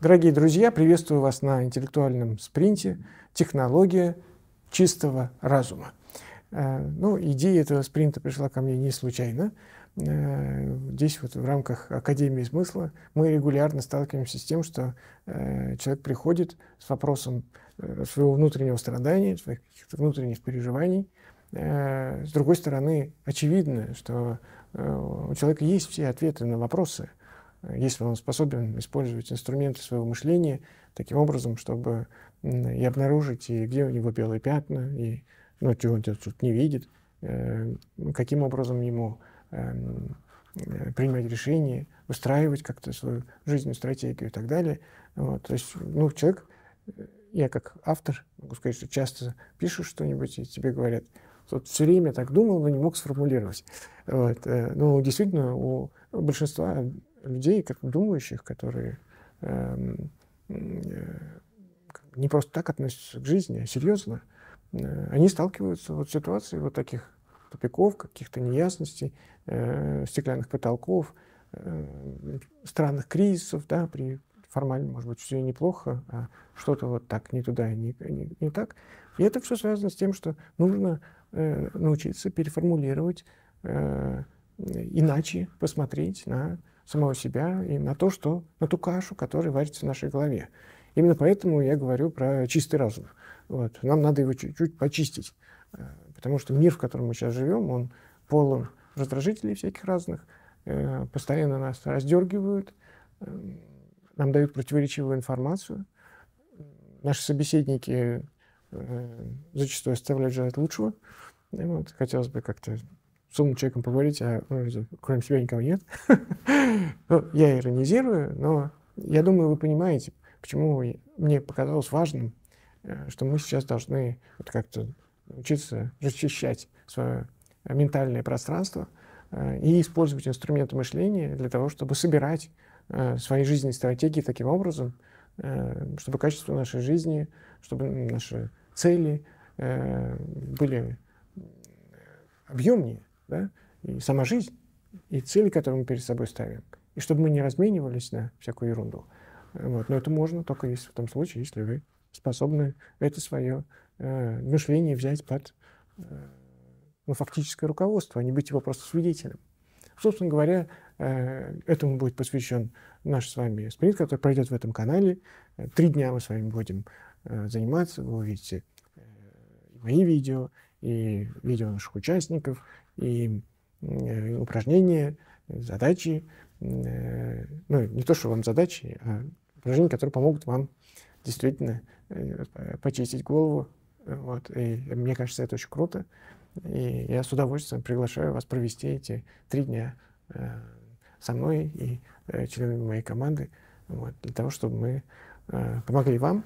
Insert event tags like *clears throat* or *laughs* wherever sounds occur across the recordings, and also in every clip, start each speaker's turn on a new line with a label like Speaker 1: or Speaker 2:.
Speaker 1: Дорогие друзья, приветствую вас на интеллектуальном спринте «Технология чистого разума». Э, ну, идея этого спринта пришла ко мне не случайно. Э, здесь вот в рамках Академии смысла мы регулярно сталкиваемся с тем, что э, человек приходит с вопросом своего внутреннего страдания, своих внутренних переживаний. С другой стороны, очевидно, что у человека есть все ответы на вопросы – если он способен использовать инструменты своего мышления таким образом, чтобы и обнаружить, и где у него белые пятна, и ну, чего он тут не видит, э, каким образом ему эм, э, принимать решения, выстраивать как-то свою жизненную стратегию и так далее. Вот. То есть, ну, человек, э, я как автор могу сказать, что часто пишешь что-нибудь, и тебе говорят, вот все время так думал, но не мог сформулировать. Вот. Ну, действительно, у большинства людей, как думающих, которые эм, не просто так относятся к жизни, а серьезно, э, они сталкиваются вот с ситуацией вот таких тупиков, каких-то неясностей, э, стеклянных потолков, э, странных кризисов, да, при формально, может быть, все неплохо, а что-то вот так не туда и не, не, не так. И это все связано с тем, что нужно э, научиться переформулировать, э, иначе посмотреть на самого себя и на то, что, на ту кашу, которая варится в нашей голове. Именно поэтому я говорю про чистый разум. Вот. Нам надо его чуть-чуть почистить, э, потому что мир, в котором мы сейчас живем, он полон раздражителей всяких разных, э, постоянно нас раздергивают, э, нам дают противоречивую информацию. Наши собеседники зачастую оставляют желать лучшего. вот, хотелось бы как-то с умным человеком поговорить, а ну, кроме себя никого нет. *laughs* Ну, я иронизирую, но я думаю, вы понимаете, почему мне показалось важным, э, что мы сейчас должны как-то учиться расчищать свое ментальное пространство э, и использовать инструменты мышления для того, чтобы собирать э, свои жизненные стратегии таким образом, чтобы качество нашей жизни, чтобы наши цели были объемнее, да, и сама жизнь, и цели, которые мы перед собой ставим. И чтобы мы не разменивались на всякую ерунду. Вот. Но это можно только если в том случае, если вы способны это свое э, мышление взять под э, ну, фактическое руководство, а не быть его просто свидетелем. Собственно говоря, э, этому будет посвящен наш с вами спринт, который пройдет в этом канале. Три дня мы с вами будем э, заниматься. Вы увидите э, мои видео и видео наших участников, и э, упражнения, задачи, э, ну, не то, что вам задачи, а упражнения, которые помогут вам действительно э, почистить голову. Вот. И мне кажется, это очень круто. И я с удовольствием приглашаю вас провести эти три дня со мной и членами моей команды, вот, для того, чтобы мы помогли вам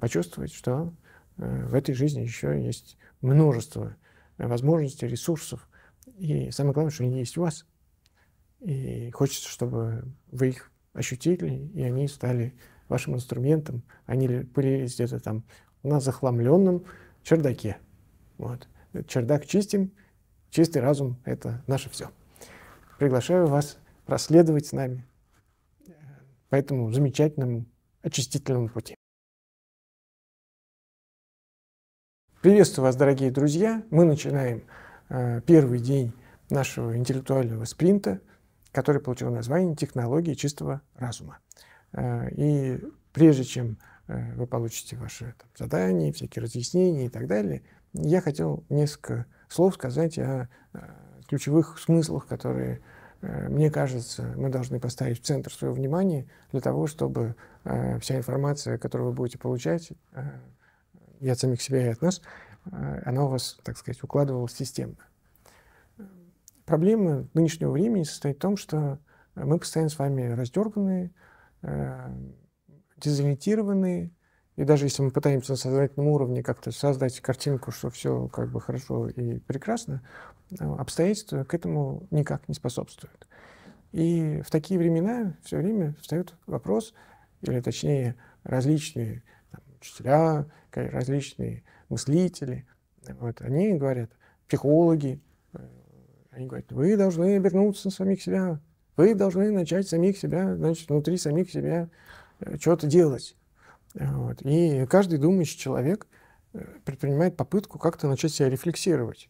Speaker 1: почувствовать, что в этой жизни еще есть множество возможностей, ресурсов. И самое главное, что они есть у вас. И хочется, чтобы вы их ощутили, и они стали вашим инструментом. Они пылились где-то там на захламленном чердаке. Вот. Чердак чистим, чистый разум — это наше все. Приглашаю вас проследовать с нами по этому замечательному очистительному пути. Приветствую вас, дорогие друзья. Мы начинаем э, первый день нашего интеллектуального спринта, который получил название «Технологии чистого разума». Э, и прежде чем э, вы получите ваши там, задания, всякие разъяснения и так далее, я хотел несколько слов сказать о, о э, ключевых смыслах, которые, э, мне кажется, мы должны поставить в центр своего внимания для того, чтобы э, вся информация, которую вы будете получать, и от самих себя, и от нас, э, она у вас, так сказать, укладывалась системно. Проблема нынешнего времени состоит в том, что мы постоянно с вами раздерганные, э, дезориентированные, и даже если мы пытаемся на сознательном уровне как-то создать картинку, что все как бы хорошо и прекрасно, э, обстоятельства к этому никак не способствуют. И в такие времена все время встает вопрос, или точнее различные учителя, различные мыслители, вот, они говорят, психологи, э, они говорят, вы должны обернуться на самих себя, вы должны начать самих себя, значит, внутри самих себя э, что-то делать. Вот. И каждый думающий человек э, предпринимает попытку как-то начать себя рефлексировать.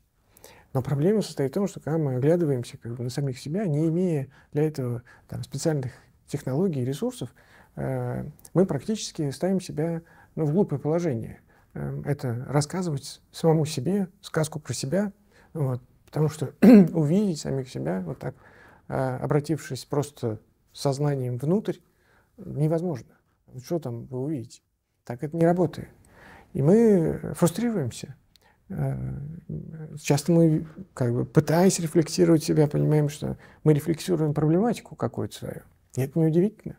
Speaker 1: Но проблема состоит в том, что когда мы оглядываемся как бы, на самих себя, не имея для этого там, специальных технологий и ресурсов, э, мы практически ставим себя ну, в глупое положение. Эм, это рассказывать самому себе сказку про себя, вот, потому что *clears throat* увидеть самих себя вот так, а, обратившись просто сознанием внутрь, невозможно. Что там вы увидите? Так это не работает. И мы э, фрустрируемся. Э, часто мы, как бы, пытаясь рефлексировать себя, понимаем, что мы рефлексируем проблематику какую-то свою. И это неудивительно,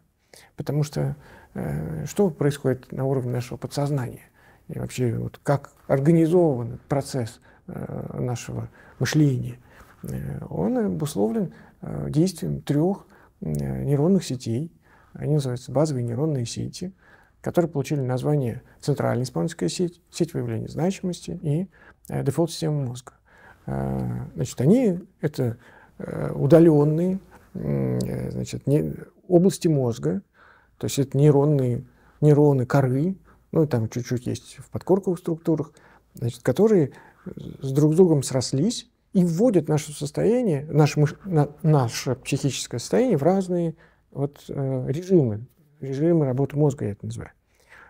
Speaker 1: потому что Э, что происходит на уровне нашего подсознания и вообще вот как организован процесс э, нашего мышления, э, он обусловлен действием трех нейронных сетей, они называются базовые нейронные сети, которые получили название центральная исполнительская сеть, сеть выявления значимости и дефолт-система мозга. Значит, они — это удаленные значит, не, области мозга, то есть это нейронные, нейроны коры, ну и там чуть-чуть есть в подкорковых структурах, значит, которые с друг с другом срослись и вводят наше состояние, наше, наше психическое состояние в разные вот, э, режимы. Режимы работы мозга я это называю.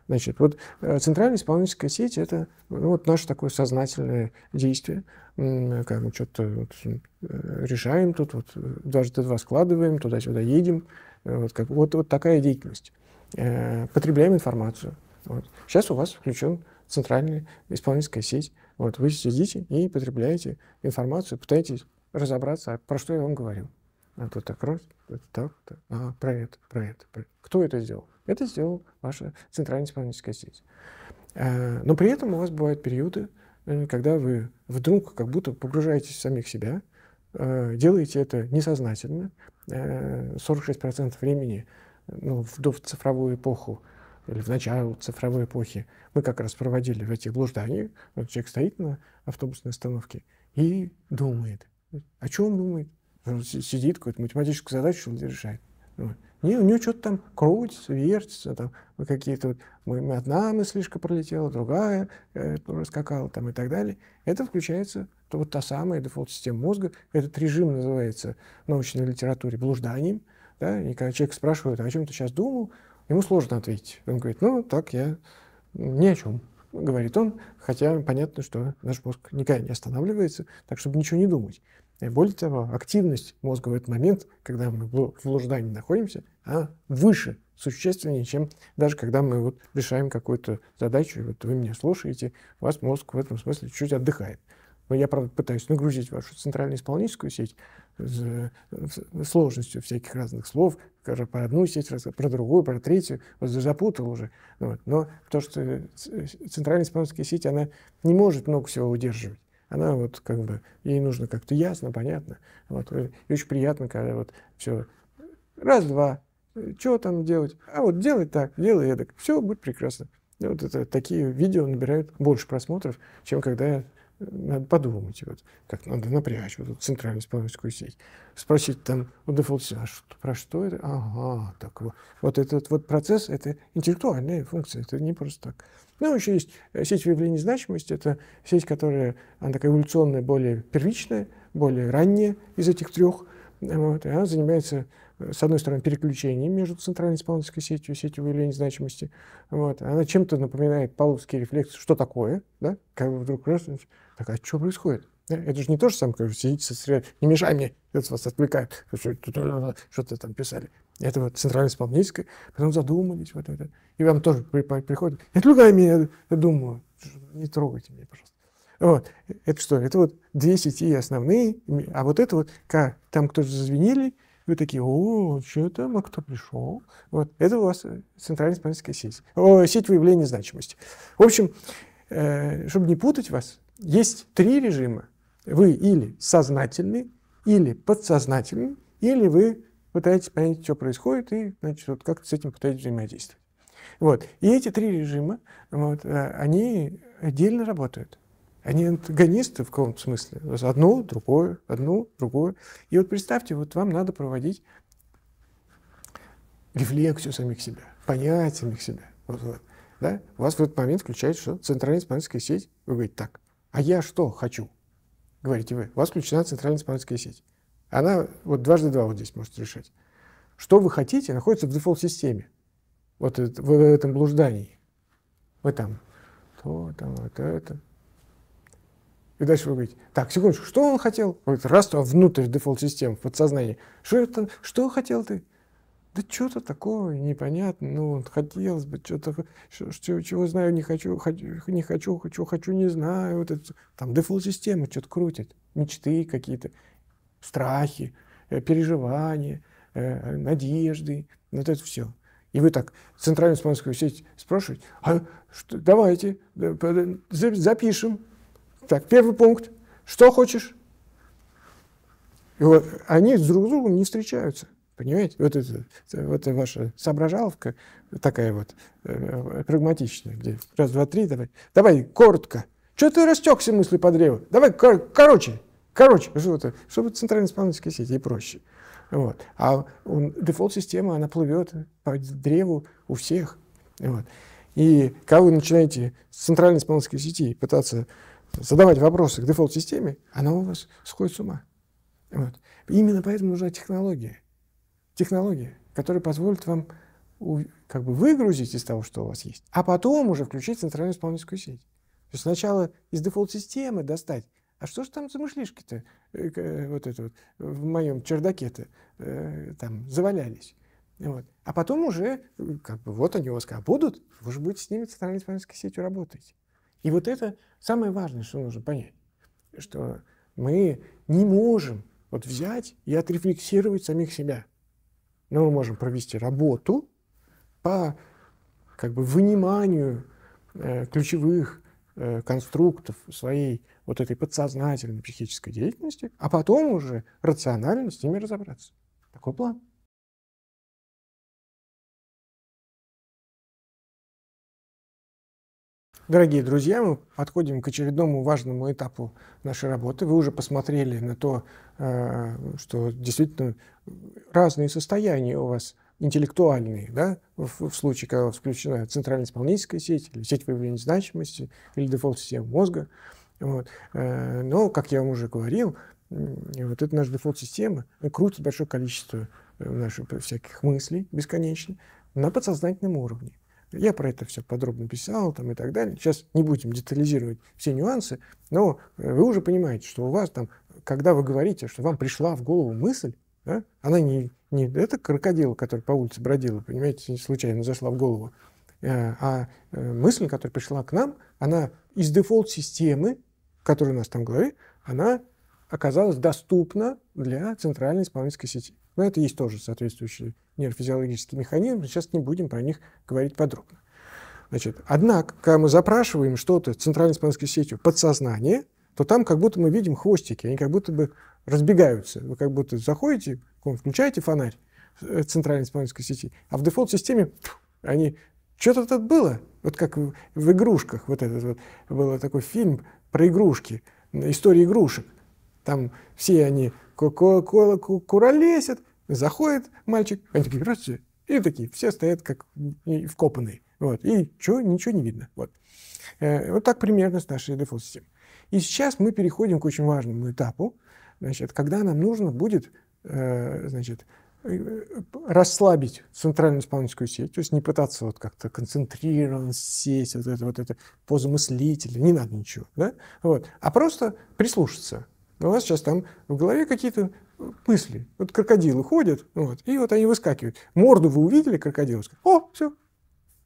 Speaker 1: Значит, вот э, центральная исполнительская сеть – это ну, вот наше такое сознательное действие, как мы что-то вот, э, решаем тут, вот дважды два складываем, туда-сюда едем, Э, вот, как, вот, вот такая деятельность. Э, потребляем информацию. Вот. Сейчас у вас включен центральная исполнительская сеть. Вот, вы сидите и потребляете информацию, пытаетесь разобраться, про что я вам говорю. А тут так раз, тут так, так. А, про это, про это, про это. Кто это сделал? Это сделал ваша центральная исполнительская сеть. Э, но при этом у вас бывают периоды, э, когда вы вдруг как будто погружаетесь в самих себя – Э, делаете это несознательно. 46% э, времени э, ну, в, в цифровую эпоху или в начало цифровой эпохи мы как раз проводили в этих блужданиях. Вот человек стоит на автобусной остановке и думает. О а чем он думает? Он сидит, какую-то математическую задачу решает. Ну, не, у него что-то там крутится, вертится, там какие-то вот, одна мыслишка пролетела, другая э, проскакала там и так далее. Это включается то вот та самая дефолт-система мозга, этот режим называется в научной литературе блужданием, да, и когда человек спрашивает, «А о чем ты сейчас думал, ему сложно ответить. Он говорит, ну, так я ни о чем, говорит он, хотя понятно, что наш мозг никогда не останавливается, так, чтобы ничего не думать. И более того, активность мозга в этот момент, когда мы в блуждании находимся, она выше, существеннее, чем даже когда мы вот решаем какую-то задачу, и вот вы меня слушаете, у вас мозг в этом смысле чуть отдыхает. Ну, я, правда, пытаюсь нагрузить вашу центральную исполнительскую сеть сложностью всяких разных слов, скажем, про одну сеть, про другую, про третью, вот запутал уже. Ну вот. Но то, что центральная исполнительская сеть, она не может много всего удерживать. Она вот как бы, ей нужно как-то ясно, понятно. Вот. Э, и очень приятно, когда вот все раз-два, э, что там делать? А вот делай так, делай эдак, все будет прекрасно. И ну, вот это, такие видео набирают больше просмотров, чем когда я надо подумать, вот, как надо напрячь вот, центральную исполнительскую сеть. Спросить там у дефолте, а что, про что это? Ага, так вот. Вот этот вот процесс – это интеллектуальная функция, это не просто так. Ну, еще есть э, сеть выявления значимости. Это сеть, которая она такая эволюционная, более первичная, более ранняя из этих трех. Вот, и она занимается с одной стороны, переключение между центральной исполнительской сетью и сетью выявления значимости. Вот. Она чем-то напоминает павловский рефлекс, что такое, да? Как бы вдруг раз, так, а что происходит? Да? Это же не то же самое, как сидите, сосредоточьтесь, не мешай мне, это вас отвлекает, что-то там писали. Это вот центральная исполнительская, потом задумались, вот это. И вам тоже при, приходит, другая меня, думаю, не трогайте меня, пожалуйста. Вот. Это что? Это вот две сети основные, а вот это вот, как там кто-то зазвенели, вы такие, о, что там, ну, а кто пришел? Вот, это у вас э, центральная исполнительская сеть. О, сеть выявления значимости. В общем, э, чтобы не путать вас, есть три режима. Вы или сознательный, или подсознательный, или вы пытаетесь понять, что происходит, и значит, вот как с этим пытаетесь взаимодействовать. Вот. И эти три режима, вот, э, они отдельно работают. Они антагонисты в каком-то смысле. Одно, другое, одно, другое. И вот представьте, вот вам надо проводить рефлексию самих себя, понять самих себя. Вот, вот, да? У вас в этот момент включается что? Центральная испанская сеть. Вы говорите, так, а я что хочу? Говорите вы. У вас включена центральная испанская сеть. Она вот дважды два вот здесь может решать. Что вы хотите, находится в дефолт-системе. Вот в этом блуждании. Вы там то, там, вот это. И дальше вы говорите, так, секундочку, что он хотел? Он говорит, раз, внутрь дефолт-системы, подсознание. Что, это, что хотел ты? Да что-то такое непонятно, ну, хотелось бы, что-то, что, чего знаю, не хочу, хочу, не хочу, хочу, хочу, не знаю. Вот это, там дефолт-система что-то крутит, мечты какие-то, страхи, э, переживания, э, надежды, вот это все. И вы так центральную испанскую сеть спрашиваете, а что, давайте запишем так, первый пункт. Что хочешь? И вот они друг с другом не встречаются. Понимаете? Вот это, вот это ваша соображаловка такая вот э, прагматичная, где раз, два, три, давай. Давай, коротко. Что ты растекся мысли по древу? Давай, кор короче, короче, что-то, чтобы центральная исполнительская сеть и проще. Вот. А дефолт-система, она плывет по древу у всех. Вот. И когда вы начинаете с центральной исполнительской сети пытаться задавать вопросы к дефолт-системе, она у вас сходит с ума. Вот. Именно поэтому нужна технология. Технология, которая позволит вам как бы выгрузить из того, что у вас есть, а потом уже включить центральную исполнительскую сеть. То есть сначала из дефолт-системы достать. А что же там за мышлишки-то э, э, вот это вот, в моем чердаке-то э, там завалялись? Вот. А потом уже, как бы, вот они у вас как будут, вы же будете с ними центральной исполнительской сетью работать. И вот это самое важное, что нужно понять, что мы не можем вот взять и отрефлексировать самих себя. Но мы можем провести работу по как бы выниманию э, ключевых э, конструктов своей вот этой подсознательной психической деятельности, а потом уже рационально с ними
Speaker 2: разобраться. Такой план. Дорогие друзья, мы подходим к очередному
Speaker 1: важному этапу нашей работы. Вы уже посмотрели на то, э, что действительно разные состояния у вас интеллектуальные, да, в, в случае, когда включена центральная исполнительская сеть, или сеть выявления значимости, или дефолт-система мозга. Вот. Э, но, как я вам уже говорил, вот это наша дефолт-система крутит большое количество э, наших всяких мыслей бесконечно на подсознательном уровне. Я про это все подробно писал там, и так далее. Сейчас не будем детализировать все нюансы, но э, вы уже понимаете, что у вас там, когда вы говорите, что вам пришла в голову мысль, да, она не, не это крокодил, который по улице бродил, понимаете, случайно зашла в голову, э, а э, мысль, которая пришла к нам, она из дефолт-системы, которая у нас там в голове, она оказалась доступна для центральной исполнительской сети. Но это есть тоже соответствующие нейрофизиологические механизмы, сейчас не будем про них говорить подробно. Значит, однако, когда мы запрашиваем что-то центральной спонсорской сетью подсознание, то там как будто мы видим хвостики, они как будто бы разбегаются. Вы как будто заходите, включаете фонарь э, центральной спонсорской сети, а в дефолт-системе они... Что-то тут было, вот как в, в игрушках, вот этот вот, был такой фильм про игрушки, история игрушек. Там все они ку -ку -ку куролесят, Заходит мальчик, антиквирация, и такие, все стоят как вкопанные. Вот, и чё, ничего не видно. Вот. Э, вот так примерно с нашей дефолт-системой. И сейчас мы переходим к очень важному этапу, значит, когда нам нужно будет э, значит, э, расслабить центральную исполнительскую сеть, то есть не пытаться вот как-то концентрированно сесть, вот это, вот это, поза мыслителя, не надо ничего, да? вот, а просто прислушаться. У вас сейчас там в голове какие-то мысли. Вот крокодилы ходят, вот, и вот они выскакивают. Морду вы увидели крокодила, о, все,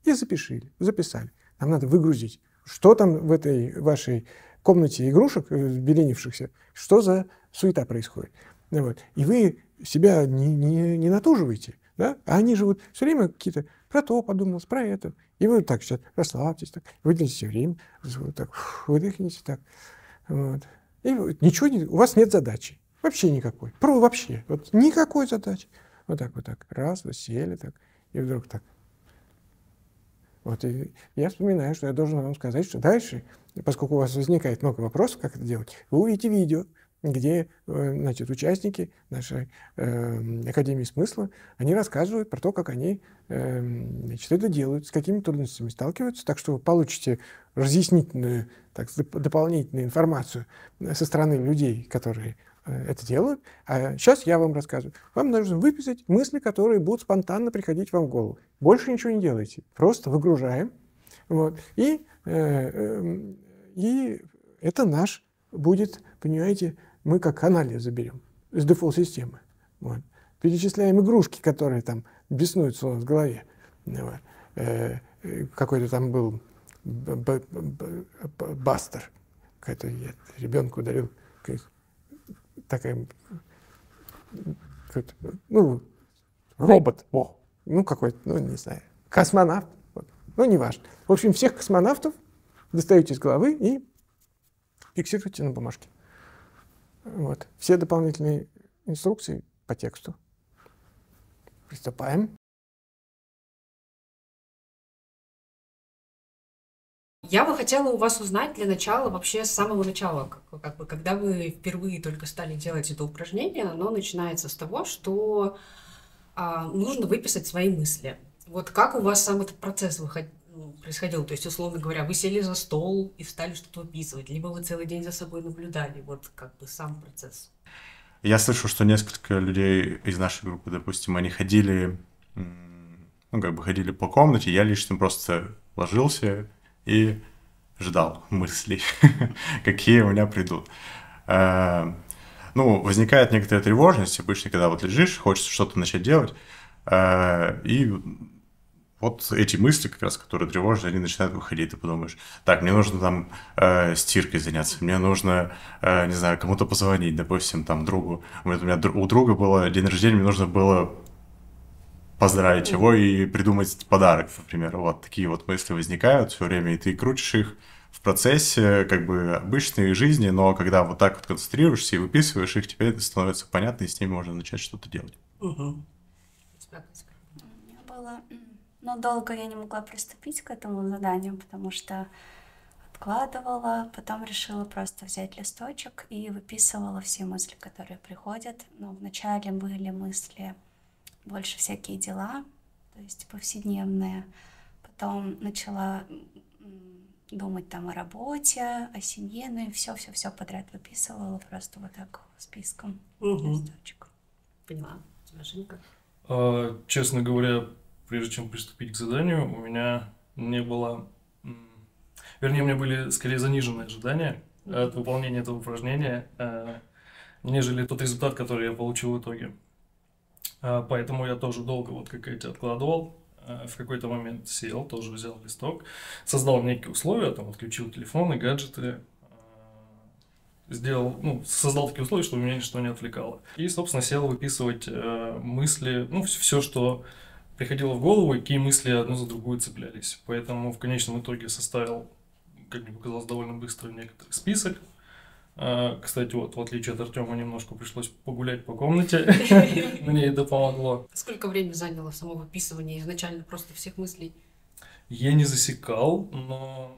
Speaker 1: и запишили, записали. Нам надо выгрузить, что там в этой вашей комнате игрушек, э, беленившихся, что за суета происходит. Ну вот. И вы себя не, не, не натуживаете, да? а они живут все время какие-то про то подумал, про это. И вы так сейчас расслабьтесь, так, выделите время, вот так, выдохните так. Вот. И ничего не, у вас нет задачи. Вообще никакой. Про вообще. Вот никакой задачи. Вот так, вот так. Раз, вы сели так. И вдруг так. Вот и я вспоминаю, что я должен вам сказать, что дальше, поскольку у вас возникает много вопросов, как это делать, вы увидите видео, где э, значит, участники нашей э, Академии смысла, они рассказывают про то, как они э, значит, это делают, с какими трудностями сталкиваются, так что вы получите разъяснительную, так, дополнительную информацию э, со стороны людей, которые Э, это делают. А сейчас я вам рассказываю. Вам нужно выписать мысли, которые будут спонтанно приходить вам в голову. Больше ничего не делайте. Просто выгружаем. Вот. И, э, эм, и это наш будет, понимаете, мы как анализ заберем из дефолт-системы. Вот. Перечисляем игрушки, которые там беснуются у нас в голове. Вот. Э, какой-то там был бастер, который я ребенку дарил такая, ну, робот, о, ну, какой-то, ну, не знаю, космонавт, вот, ну, неважно. В общем, всех космонавтов достаете из головы и фиксируете на бумажке. Вот. Все дополнительные инструкции по
Speaker 2: тексту. Приступаем. Я бы хотела у вас узнать для начала, вообще с самого
Speaker 1: начала, как, как бы, когда вы впервые только стали делать это упражнение, оно начинается с того, что а, нужно выписать свои мысли. Вот как у вас сам этот процесс выход... Ну, происходил? То есть, условно говоря, вы сели за стол и стали что-то выписывать, либо вы целый день за собой наблюдали, вот как бы сам процесс.
Speaker 3: Я слышал, что несколько людей из нашей группы, допустим, они ходили, ну, как бы ходили по комнате, я лично просто ложился, и ждал мыслей, *laughs* какие у меня придут. Э, ну, возникает некоторая тревожность, обычно, когда вот лежишь, хочется что-то начать делать, э, и вот эти мысли, как раз, которые тревожные, они начинают выходить, ты подумаешь, так, мне нужно там э, стиркой заняться, мне нужно, э, не знаю, кому-то позвонить, допустим, там другу. Вот у меня у друга было день рождения, мне нужно было поздравить его и придумать подарок, например. Вот такие вот мысли возникают все время, и ты крутишь их в процессе как бы обычной жизни, но когда вот так вот концентрируешься и выписываешь их, теперь это становится понятно, и с ними можно начать что-то делать. Угу. У
Speaker 1: меня было... Но долго я не могла приступить к этому заданию, потому что откладывала, потом решила просто взять листочек и выписывала все мысли, которые приходят. Но вначале были мысли больше всякие дела, то есть повседневные. Потом начала думать там о работе, о семье, ну и все-все-все подряд выписывала просто вот так списком угу. листочек. Поняла. Машинка?
Speaker 2: А, честно говоря, прежде чем приступить к заданию, у меня не было... Вернее, у меня были скорее заниженные ожидания от выполнения этого упражнения, э, нежели тот результат, который я получил в итоге. А, поэтому я тоже долго, вот как эти откладывал, а, в какой-то момент сел, тоже взял листок, создал некие условия, там отключил телефоны, гаджеты, а, сделал, ну, создал такие условия, чтобы меня ничто не отвлекало. И, собственно, сел выписывать э, мысли, ну, все, что приходило в голову, какие мысли одну за другую цеплялись. Поэтому в конечном итоге составил, как мне показалось, довольно быстро некоторый список, а, кстати, вот, в отличие от Артема, немножко пришлось погулять по комнате. *laughs* Мне это помогло.
Speaker 1: Сколько времени заняло само выписывание изначально просто всех мыслей?
Speaker 2: Я не засекал, но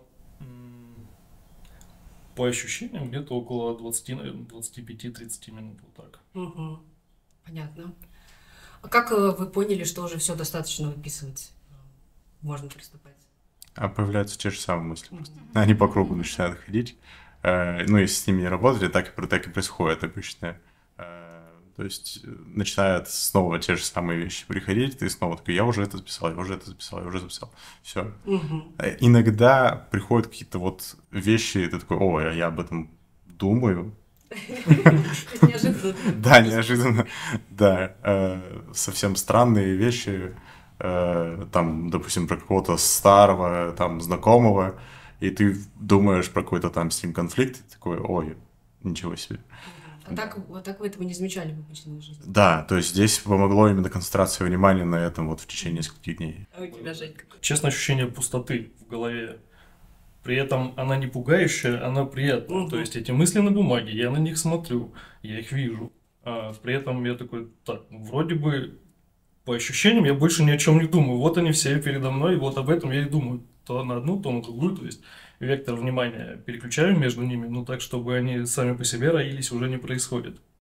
Speaker 2: по ощущениям где-то около 20, наверное, 25-30 минут вот так.
Speaker 1: Угу. Понятно. А как э, вы поняли, что уже все достаточно выписывать?
Speaker 3: Можно приступать? А появляются те же самые мысли. Просто. Они по кругу начинают ходить. Э, ну, если с ними не работали, так и, так и происходит обычно. Э, то есть э, начинают снова те же самые вещи приходить, ты снова такой, я уже это записал, я уже это записал, я уже записал. Все. Угу. Иногда приходят какие-то вот вещи, и ты такой, о, я об этом думаю. Неожиданно. *laughs* Да, неожиданно. Да, совсем странные вещи, там, допустим, про какого-то старого, там, знакомого, и ты думаешь про какой-то там с ним конфликт, и такой, ой, ничего себе. А
Speaker 1: так, вот так вы этого не замечали в обычной жизни?
Speaker 3: Да, то есть здесь помогло именно концентрация внимания на этом вот в течение нескольких дней. А
Speaker 2: у тебя, Женька? Честное ощущение пустоты в голове. При этом она не пугающая, она приятная. Угу. То есть эти мысли на бумаге, я на них смотрю, я их вижу. А при этом я такой, так, ну, вроде бы по ощущениям я больше ни о чем не думаю. Вот они все передо мной, и вот об этом я и думаю то на одну, то на другую, то есть вектор внимания переключаем между ними, но ну, так, чтобы они сами по себе роились, уже не происходит.